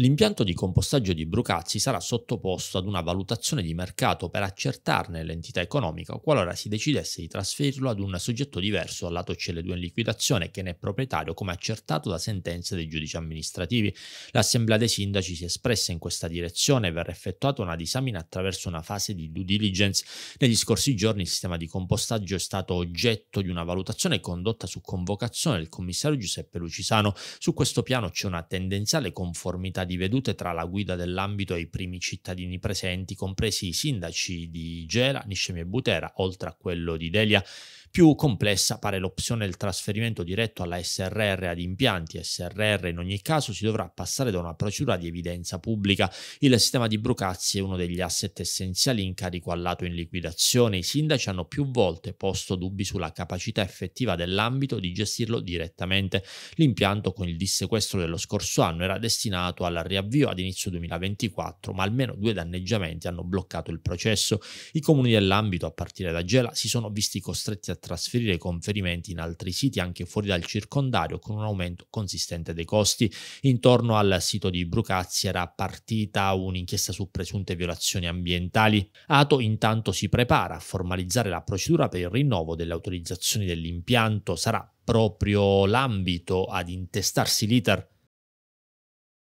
L'impianto di compostaggio di Brucazzi sarà sottoposto ad una valutazione di mercato per accertarne l'entità economica qualora si decidesse di trasferirlo ad un soggetto diverso al lato CL2 in liquidazione che ne è proprietario come accertato da sentenze dei giudici amministrativi. L'assemblea dei sindaci si è espressa in questa direzione e verrà effettuata una disamina attraverso una fase di due diligence. Negli scorsi giorni il sistema di compostaggio è stato oggetto di una valutazione condotta su convocazione del commissario Giuseppe Lucisano. Su questo piano c'è una tendenziale conformità di vedute tra la guida dell'ambito e i primi cittadini presenti, compresi i sindaci di Gela, Niscemi e Butera, oltre a quello di Delia, più complessa pare l'opzione del trasferimento diretto alla SRR ad impianti. SRR in ogni caso si dovrà passare da una procedura di evidenza pubblica. Il sistema di Brucazzi è uno degli asset essenziali in carico al lato in liquidazione. I sindaci hanno più volte posto dubbi sulla capacità effettiva dell'ambito di gestirlo direttamente. L'impianto con il dissequestro dello scorso anno era destinato al riavvio ad inizio 2024, ma almeno due danneggiamenti hanno bloccato il processo. I comuni dell'ambito, a partire da Gela, si sono visti costretti a trasferire i conferimenti in altri siti anche fuori dal circondario con un aumento consistente dei costi. Intorno al sito di Brucazzi era partita un'inchiesta su presunte violazioni ambientali. Ato intanto si prepara a formalizzare la procedura per il rinnovo delle autorizzazioni dell'impianto. Sarà proprio l'ambito ad intestarsi l'iter